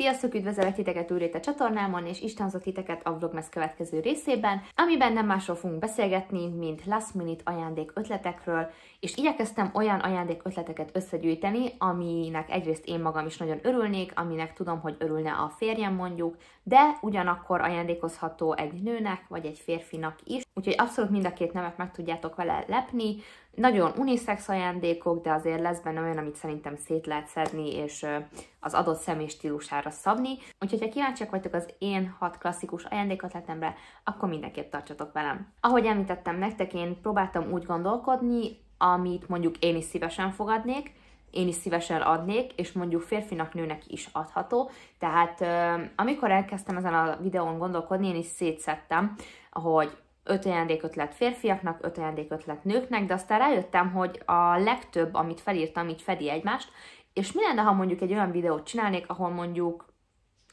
Sziasztok, üdvözöllek titeket újra itt a csatornámon, és Istenzott titeket a Vlogmas következő részében, amiben nem másról fogunk beszélgetni, mint last minute ajándék ötletekről, és igyekeztem olyan ajándék ötleteket összegyűjteni, aminek egyrészt én magam is nagyon örülnék, aminek tudom, hogy örülne a férjem mondjuk, de ugyanakkor ajándékozható egy nőnek vagy egy férfinak is, úgyhogy abszolút mind a két nemet meg tudjátok vele lepni. Nagyon unisex ajándékok, de azért lesz benne olyan, amit szerintem szét lehet szedni, és az adott személy stílusára szabni. Úgyhogy ha kíváncsiak vagytok az én hat klasszikus ajándékotletemre, akkor mindenképp tartsatok velem. Ahogy említettem nektek, én próbáltam úgy gondolkodni, amit mondjuk én is szívesen fogadnék, én is szívesen adnék, és mondjuk férfinak, nőnek is adható. Tehát amikor elkezdtem ezen a videón gondolkodni, én is szétszettem, hogy öt ajándékötlet férfiaknak, öt ajándékötlet nőknek, de aztán rájöttem, hogy a legtöbb, amit felírtam, így fedi egymást, és mi lenne, ha mondjuk egy olyan videót csinálnék, ahol mondjuk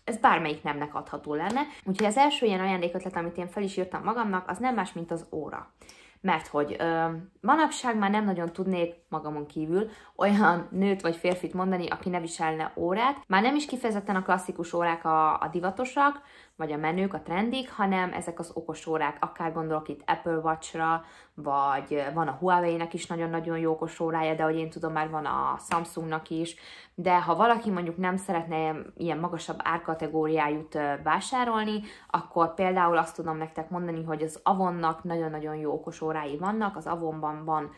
ez bármelyik nemnek adható lenne. Úgyhogy az első ilyen ajándékötlet, amit én fel is írtam magamnak, az nem más, mint az óra. Mert hogy ö, manapság már nem nagyon tudnék magamon kívül, olyan nőt vagy férfit mondani, aki ne viselne órát. Már nem is kifejezetten a klasszikus órák a, a divatosak, vagy a menők, a trendik, hanem ezek az okos órák, akár gondolok itt Apple Watch-ra, vagy van a Huawei-nek is nagyon-nagyon jó okos órája, de ahogy én tudom, már van a Samsungnak is, de ha valaki mondjuk nem szeretne ilyen magasabb árkategóriájút vásárolni, akkor például azt tudom nektek mondani, hogy az Avonnak nagyon-nagyon jó okos órái vannak, az Avonban van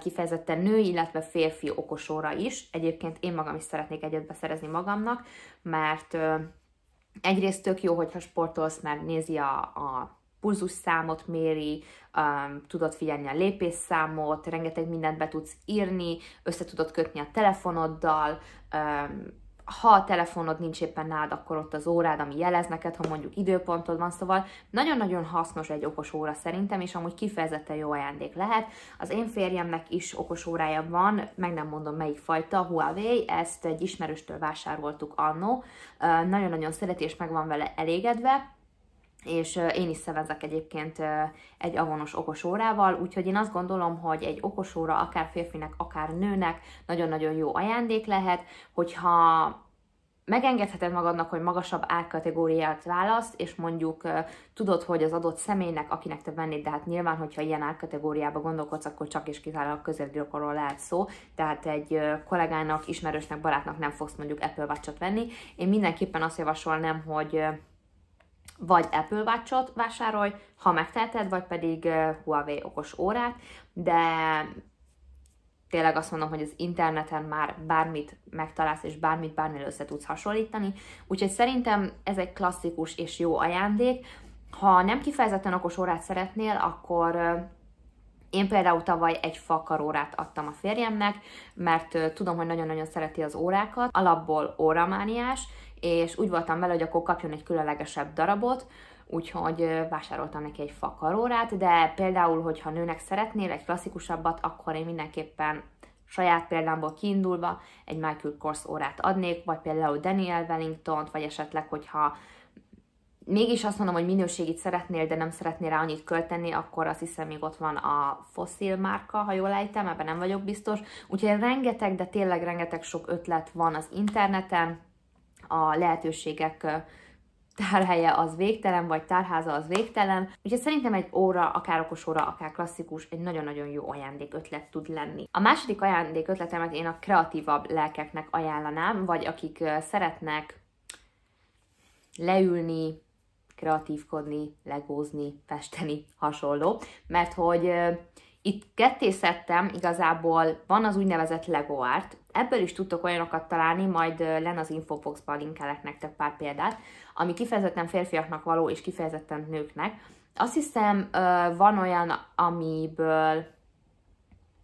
kifejezetten női, illetve férfi okosóra is. Egyébként én magam is szeretnék egyet beszerezni magamnak, mert egyrészt tök jó, hogyha sportolsz, mert nézi a, a pulzus számot méri, um, tudod figyelni a lépésszámot, rengeteg mindent be tudsz írni, össze tudod kötni a telefonoddal, um, ha a telefonod nincs éppen nálad, akkor ott az órád, ami jelez neked, ha mondjuk időpontod van, szóval nagyon-nagyon hasznos egy okos óra szerintem, és amúgy kifejezetten jó ajándék lehet. Az én férjemnek is okos órája van, meg nem mondom melyik fajta, Huawei, ezt egy ismerőstől vásároltuk annó, nagyon-nagyon szereti és meg van vele elégedve, és én is szevezek egyébként egy avonos okos órával, úgyhogy én azt gondolom, hogy egy okos óra akár férfinek, akár nőnek nagyon-nagyon jó ajándék lehet, hogyha megengedheted magadnak, hogy magasabb árkategóriát választ, és mondjuk tudod, hogy az adott személynek, akinek te vennéd, de hát nyilván, hogyha ilyen árkategóriába gondolkodsz, akkor csak és kizárólag középgyilkorról lehet szó, tehát egy kollégának, ismerősnek, barátnak nem fogsz mondjuk Apple Watch-ot venni. Én mindenképpen azt javasolnám, hogy vagy Apple Watch-ot vásárolj, ha megteheted, vagy pedig Huawei okos órát, de tényleg azt mondom, hogy az interneten már bármit megtalálsz, és bármit bármilyen össze tudsz hasonlítani, úgyhogy szerintem ez egy klasszikus és jó ajándék. Ha nem kifejezetten okos órát szeretnél, akkor én például tavaly egy fakarórát adtam a férjemnek, mert tudom, hogy nagyon-nagyon szereti az órákat, alapból óramániás, és úgy voltam vele, hogy akkor kapjon egy különlegesebb darabot, úgyhogy vásároltam neki egy fakarórát, de például, hogyha nőnek szeretnél egy klasszikusabbat, akkor én mindenképpen saját példámból kiindulva egy Michael Kors órát adnék, vagy például Daniel Wellington-t, vagy esetleg, hogyha mégis azt mondom, hogy minőségit szeretnél, de nem szeretnél rá annyit költeni, akkor azt hiszem még ott van a foszil márka, ha jól ejtem, ebben nem vagyok biztos. Úgyhogy rengeteg, de tényleg rengeteg sok ötlet van az interneten, a lehetőségek tárhelye az végtelen, vagy tárháza az végtelen. Úgyhogy szerintem egy óra, akár okos óra, akár klasszikus, egy nagyon-nagyon jó ajándékötlet tud lenni. A második ajándékötletemet én a kreatívabb lelkeknek ajánlanám, vagy akik szeretnek leülni, kreatívkodni, legózni, festeni, hasonló, mert hogy itt ketté szedtem, igazából van az úgynevezett Lego Art, ebből is tudtok olyanokat találni, majd len az infoboxban linkelek nektek pár példát, ami kifejezetten férfiaknak való és kifejezetten nőknek. Azt hiszem, van olyan, amiből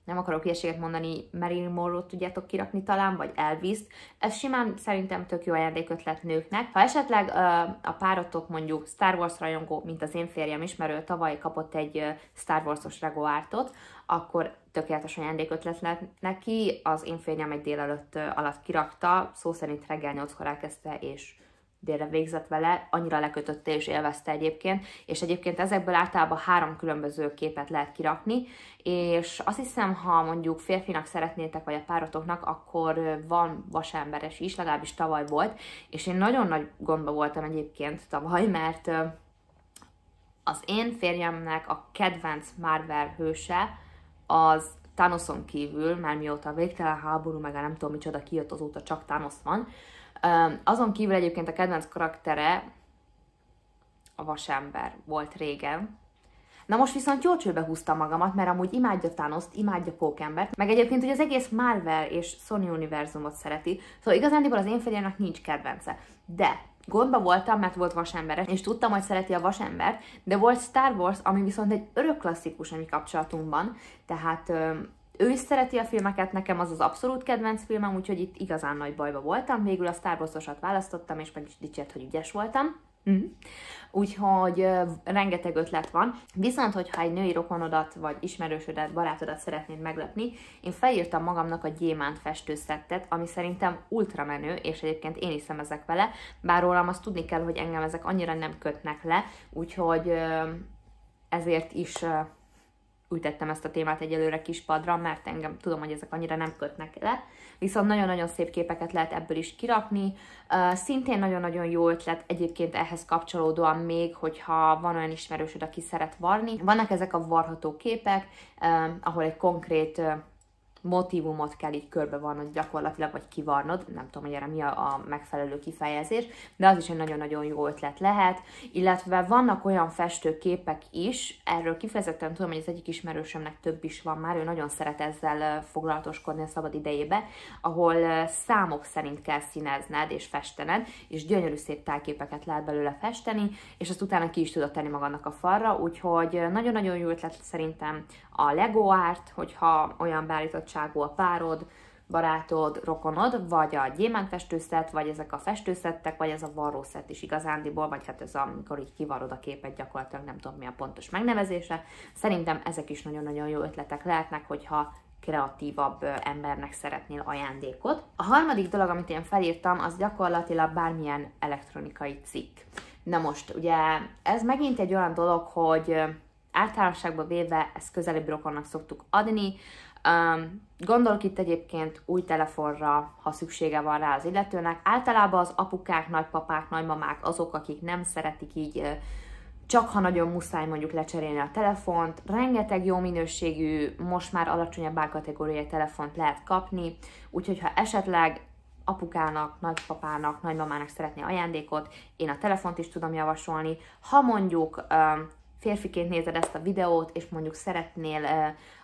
nem akarok ilyeséget mondani, Marilyn Monroe-t tudjátok kirakni talán, vagy elvis Ez simán szerintem tök jó ajándékötlet nőknek. Ha esetleg a párotok mondjuk Star Wars rajongó, mint az én férjem is, mert ő tavaly kapott egy Star Wars-os Artot, akkor tökéletes ajándékötlet lett neki. Az én férjem egy délelőtt alatt kirakta, szó szerint reggel 8-kor elkezdte, és délre végzett vele, annyira lekötötte és élvezte egyébként, és egyébként ezekből általában három különböző képet lehet kirakni, és azt hiszem, ha mondjuk férfinak szeretnétek, vagy a párotoknak, akkor van vasemberes is, legalábbis tavaly volt, és én nagyon nagy gondba voltam egyébként tavaly, mert az én férjemnek a kedvenc Marvel hőse az Thanoson kívül, már mióta a végtelen háború, meg a nem tudom micsoda kijött azóta, csak Thanos van, azon kívül egyébként a kedvenc karaktere a vasember volt régen, Na most viszont jól csőbe húztam magamat, mert amúgy imádja Thanos-t, imádja Pókembert, meg egyébként ugye az egész Marvel és Sony univerzumot szereti, szóval igazándiból az én férjemnek nincs kedvence. De gondba voltam, mert volt vasemberes, és tudtam, hogy szereti a vasembert, de volt Star Wars, ami viszont egy örök klasszikus a mi kapcsolatunkban, tehát ő is szereti a filmeket, nekem az az abszolút kedvenc filmem, úgyhogy itt igazán nagy bajba voltam. Végül a Star Wars-osat választottam, és meg is dicsért, hogy ügyes voltam. Mm. Úgyhogy uh, rengeteg ötlet van. Viszont, hogyha egy női rokonodat, vagy ismerősödet, barátodat szeretnéd meglepni, én felírtam magamnak a gyémánt festőszettet, ami szerintem ultramenő, és egyébként én is szemezek vele, bár rólam azt tudni kell, hogy engem ezek annyira nem kötnek le, úgyhogy uh, ezért is uh, ültettem ezt a témát egyelőre padra, mert engem tudom, hogy ezek annyira nem kötnek le, viszont nagyon-nagyon szép képeket lehet ebből is kirakni. szintén nagyon-nagyon jó ötlet egyébként ehhez kapcsolódóan még, hogyha van olyan ismerősöd, aki szeret varni. Vannak ezek a varható képek, ahol egy konkrét motivumot kell így körbevarnod gyakorlatilag, vagy kivarnod, nem tudom, hogy erre mi a, a megfelelő kifejezés, de az is egy nagyon-nagyon jó ötlet lehet, illetve vannak olyan festőképek is, erről kifejezetten tudom, hogy az egyik ismerősömnek több is van már, ő nagyon szeret ezzel foglalatoskodni a szabad idejébe, ahol számok szerint kell színezned és festened, és gyönyörű szép tájképeket lehet belőle festeni, és azt utána ki is tudod tenni magadnak a falra, úgyhogy nagyon-nagyon jó ötlet szerintem a Lego Art, hogyha olyan beállított tulajdonságú a párod, barátod, rokonod, vagy a gyémántfestőszet, vagy ezek a festőszettek, vagy ez a varrószett is igazándiból, vagy hát ez a, amikor így kivarod a képet, gyakorlatilag nem tudom mi a pontos megnevezése. Szerintem ezek is nagyon-nagyon jó ötletek lehetnek, hogyha kreatívabb embernek szeretnél ajándékot. A harmadik dolog, amit én felírtam, az gyakorlatilag bármilyen elektronikai cikk. Na most, ugye ez megint egy olyan dolog, hogy általánosságban véve ezt közelebb rokonnak szoktuk adni, Um, gondolok itt egyébként új telefonra, ha szüksége van rá az illetőnek. Általában az apukák, nagypapák, nagymamák azok, akik nem szeretik így csak ha nagyon muszáj mondjuk lecserélni a telefont, rengeteg jó minőségű, most már alacsonyabb kategóriai telefont lehet kapni, úgyhogy ha esetleg apukának, nagypapának, nagymamának szeretné ajándékot, én a telefont is tudom javasolni. Ha mondjuk férfiként nézed ezt a videót, és mondjuk szeretnél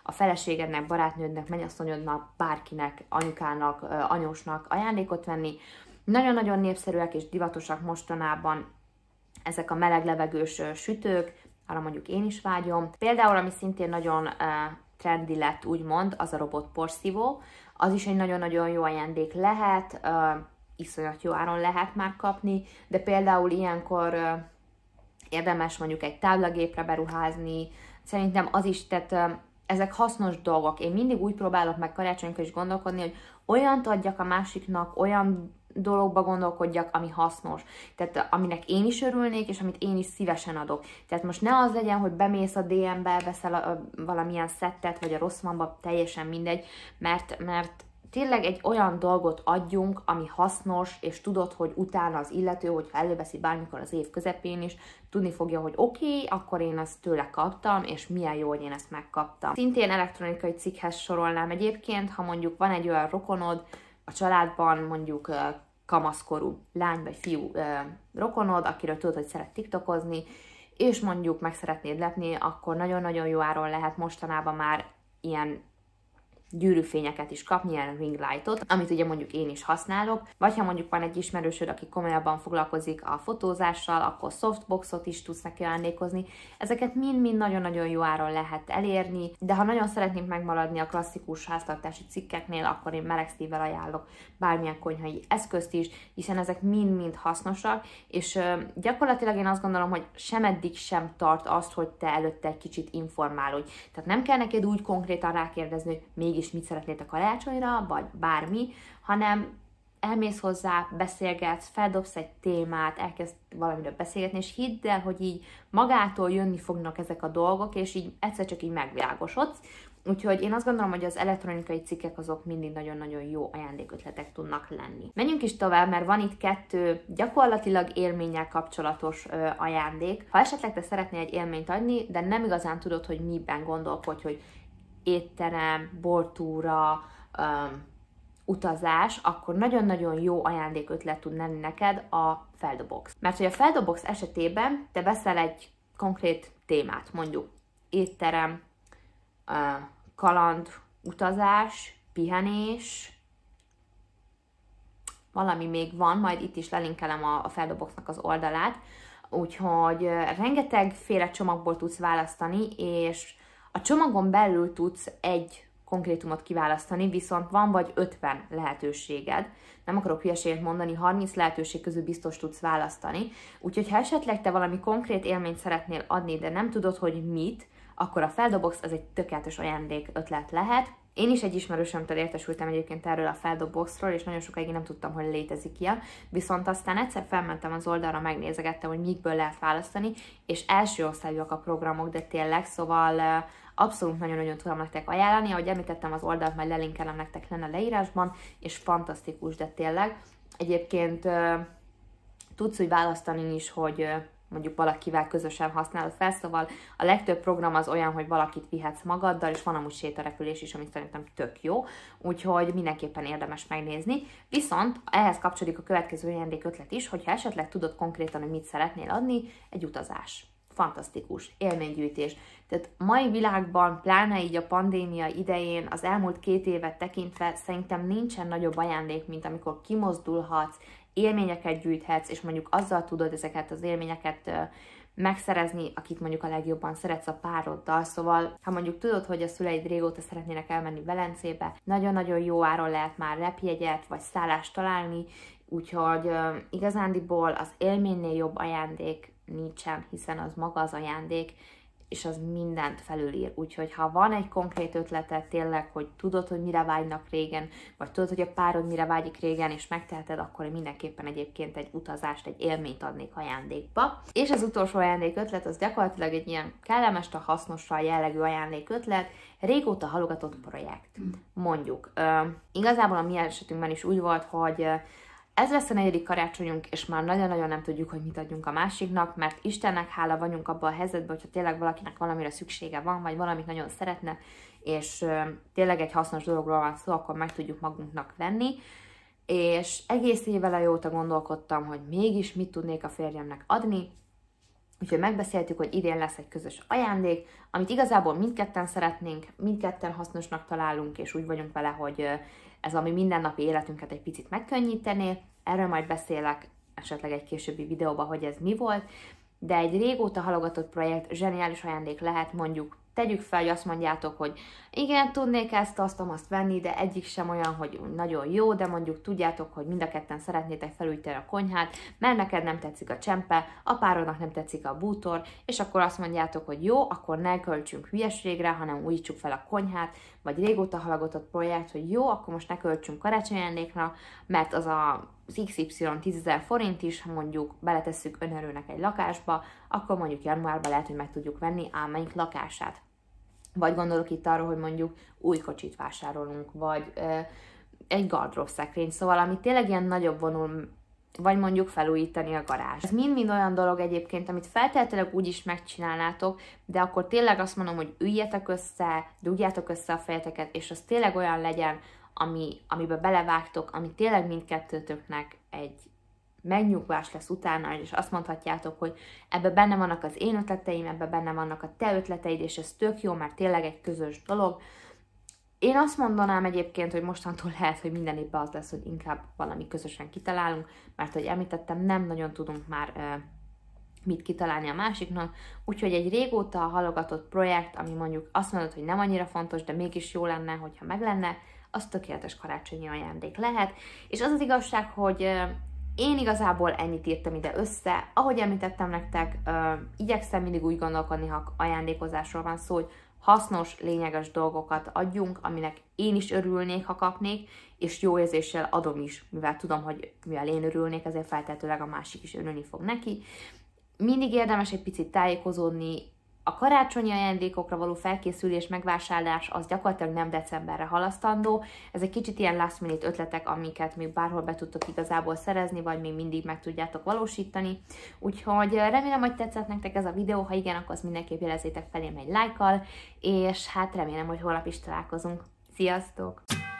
a feleségednek, barátnődnek, mennyasszonyodnak, bárkinek, anyukának, anyósnak ajándékot venni. Nagyon-nagyon népszerűek és divatosak mostanában ezek a meleg levegős sütők, arra mondjuk én is vágyom. Például, ami szintén nagyon trendy lett, úgymond, az a robot porszívó. Az is egy nagyon-nagyon jó ajándék lehet, iszonyat jó áron lehet már kapni, de például ilyenkor érdemes mondjuk egy táblagépre beruházni, szerintem az is, tehát ezek hasznos dolgok. Én mindig úgy próbálok meg karácsonykor is gondolkodni, hogy olyant adjak a másiknak, olyan dologba gondolkodjak, ami hasznos. Tehát aminek én is örülnék, és amit én is szívesen adok. Tehát most ne az legyen, hogy bemész a DM-be, veszel a, a, valamilyen szettet, vagy a rossz mamba, teljesen mindegy, mert, mert tényleg egy olyan dolgot adjunk, ami hasznos, és tudod, hogy utána az illető, hogyha előveszi bármikor az év közepén is, tudni fogja, hogy oké, okay, akkor én ezt tőle kaptam, és milyen jó, hogy én ezt megkaptam. Szintén elektronikai cikkhez sorolnám egyébként, ha mondjuk van egy olyan rokonod a családban, mondjuk kamaszkorú lány vagy fiú rokonod, akiről tudod, hogy szeret tiktokozni, és mondjuk meg szeretnéd lepni, akkor nagyon-nagyon jó áron lehet mostanában már ilyen gyűrűfényeket is kapni, ilyen ring lightot, amit ugye mondjuk én is használok, vagy ha mondjuk van egy ismerősöd, aki komolyabban foglalkozik a fotózással, akkor softboxot is tudsz neki ajándékozni. Ezeket mind-mind nagyon-nagyon jó áron lehet elérni, de ha nagyon szeretnénk megmaradni a klasszikus háztartási cikkeknél, akkor én meleg szívvel ajánlok bármilyen konyhai eszközt is, hiszen ezek mind-mind hasznosak, és gyakorlatilag én azt gondolom, hogy sem eddig sem tart azt, hogy te előtte egy kicsit informálódj. Tehát nem kell neked úgy konkrétan rákérdezni, hogy mégis is mit szeretnétek a karácsonyra, vagy bármi, hanem elmész hozzá, beszélgetsz, feldobsz egy témát, elkezd valamiről beszélgetni, és hidd el, hogy így magától jönni fognak ezek a dolgok, és így egyszer csak így megvilágosodsz. Úgyhogy én azt gondolom, hogy az elektronikai cikkek azok mindig nagyon-nagyon jó ajándékötletek tudnak lenni. Menjünk is tovább, mert van itt kettő gyakorlatilag élménnyel kapcsolatos ö, ajándék. Ha esetleg te szeretnél egy élményt adni, de nem igazán tudod, hogy miben gondolkodj, hogy étterem, bortúra, um, utazás, akkor nagyon-nagyon jó ajándékötlet tud lenni neked a feldobox. Mert hogy a feldobox esetében te veszel egy konkrét témát, mondjuk étterem, kaland, utazás, pihenés, valami még van, majd itt is lelinkelem a, a feldoboxnak az oldalát, úgyhogy rengetegféle csomagból tudsz választani, és a csomagon belül tudsz egy konkrétumot kiválasztani, viszont van vagy 50 lehetőséged. Nem akarok hülyeséget mondani, 30 lehetőség közül biztos tudsz választani. Úgyhogy ha esetleg te valami konkrét élményt szeretnél adni, de nem tudod, hogy mit, akkor a feldobox az egy tökéletes ajándék ötlet lehet. Én is egy ismerősömtől értesültem egyébként erről a Feldoboxról, és nagyon sokáig nem tudtam, hogy létezik ilyen, viszont aztán egyszer felmentem az oldalra, megnézegettem, hogy mikből lehet választani, és első osztályúak a programok, de tényleg, szóval abszolút nagyon-nagyon tudom nektek ajánlani, ahogy említettem az oldalt, majd lelinkelem nektek lenne a leírásban, és fantasztikus, de tényleg. Egyébként tudsz úgy választani is, hogy mondjuk valakivel közösen használod fel, szóval a legtöbb program az olyan, hogy valakit vihetsz magaddal, és van amúgy sétarepülés is, amit szerintem tök jó, úgyhogy mindenképpen érdemes megnézni. Viszont ehhez kapcsolódik a következő ajándék ötlet is, hogyha esetleg tudod konkrétan, hogy mit szeretnél adni, egy utazás fantasztikus élménygyűjtés. Tehát mai világban, pláne így a pandémia idején, az elmúlt két évet tekintve szerintem nincsen nagyobb ajándék, mint amikor kimozdulhatsz, élményeket gyűjthetsz, és mondjuk azzal tudod ezeket az élményeket megszerezni, akit mondjuk a legjobban szeretsz a pároddal. Szóval, ha mondjuk tudod, hogy a szüleid régóta szeretnének elmenni Velencébe, nagyon-nagyon jó áron lehet már repjegyet vagy szállást találni, úgyhogy igazándiból az élménynél jobb ajándék nincsen, hiszen az maga az ajándék, és az mindent felülír. Úgyhogy ha van egy konkrét ötleted tényleg, hogy tudod, hogy mire vágynak régen, vagy tudod, hogy a párod mire vágyik régen, és megteheted, akkor mindenképpen egyébként egy utazást, egy élményt adnék ajándékba. És az utolsó ajándék ötlet az gyakorlatilag egy ilyen kellemes, hasznosra jellegű ajándék ötlet, régóta halogatott projekt. Mondjuk, uh, igazából a mi esetünkben is úgy volt, hogy ez lesz a negyedik karácsonyunk, és már nagyon-nagyon nem tudjuk, hogy mit adjunk a másiknak, mert Istennek hála vagyunk abban a helyzetben, hogyha tényleg valakinek valamire szüksége van, vagy valamit nagyon szeretne, és tényleg egy hasznos dologról van szó, akkor meg tudjuk magunknak venni. És egész évvel jóta gondolkodtam, hogy mégis mit tudnék a férjemnek adni, Úgyhogy megbeszéltük, hogy idén lesz egy közös ajándék, amit igazából mindketten szeretnénk, mindketten hasznosnak találunk, és úgy vagyunk vele, hogy ez ami mindennapi életünket egy picit megkönnyítené. Erről majd beszélek esetleg egy későbbi videóban, hogy ez mi volt, de egy régóta halogatott projekt zseniális ajándék lehet mondjuk tegyük fel, hogy azt mondjátok, hogy igen, tudnék ezt, azt, azt venni, de egyik sem olyan, hogy nagyon jó, de mondjuk tudjátok, hogy mind a ketten szeretnétek felújítani a konyhát, mert neked nem tetszik a csempe, a párodnak nem tetszik a bútor, és akkor azt mondjátok, hogy jó, akkor ne költsünk hülyeségre, hanem újítsuk fel a konyhát, vagy régóta halagotott projekt, hogy jó, akkor most ne költsünk karácsonyajándékra, mert az a az XY 10.000 forint is, ha mondjuk beletesszük önerőnek egy lakásba, akkor mondjuk januárban lehet, hogy meg tudjuk venni álmaink lakását. Vagy gondolok itt arra, hogy mondjuk új kocsit vásárolunk, vagy ö, egy gardróbszekrény, szóval ami tényleg ilyen nagyobb vonul, vagy mondjuk felújítani a garázs. Ez mind-mind olyan dolog egyébként, amit feltétlenül úgy is megcsinálnátok, de akkor tényleg azt mondom, hogy üljetek össze, dugjátok össze a fejeteket, és az tényleg olyan legyen, ami, amiben belevágtok, ami tényleg mindkettőtöknek egy megnyugvás lesz utána, és azt mondhatjátok, hogy ebbe benne vannak az én ötleteim, ebbe benne vannak a te ötleteid, és ez tök jó, mert tényleg egy közös dolog, én azt mondanám egyébként, hogy mostantól lehet, hogy minden évben az lesz, hogy inkább valami közösen kitalálunk, mert ahogy említettem, nem nagyon tudunk már mit kitalálni a másiknak, úgyhogy egy régóta halogatott projekt, ami mondjuk azt mondod, hogy nem annyira fontos, de mégis jó lenne, hogyha meg lenne, az tökéletes karácsonyi ajándék lehet, és az az igazság, hogy én igazából ennyit írtam ide össze, ahogy említettem nektek, igyekszem mindig úgy gondolkodni, ha ajándékozásról van szó, hogy hasznos, lényeges dolgokat adjunk, aminek én is örülnék, ha kapnék, és jó érzéssel adom is, mivel tudom, hogy mivel én örülnék, ezért feltétlenül a másik is örülni fog neki. Mindig érdemes egy picit tájékozódni, a karácsonyi ajándékokra való felkészülés, megvásárlás az gyakorlatilag nem decemberre halasztandó. Ez egy kicsit ilyen last minute ötletek, amiket még bárhol be tudtok igazából szerezni, vagy még mindig meg tudjátok valósítani. Úgyhogy eh, remélem, hogy tetszett nektek ez a videó, ha igen, akkor azt mindenképp jelezzétek felém egy lájkkal, és hát remélem, hogy holnap is találkozunk. Sziasztok!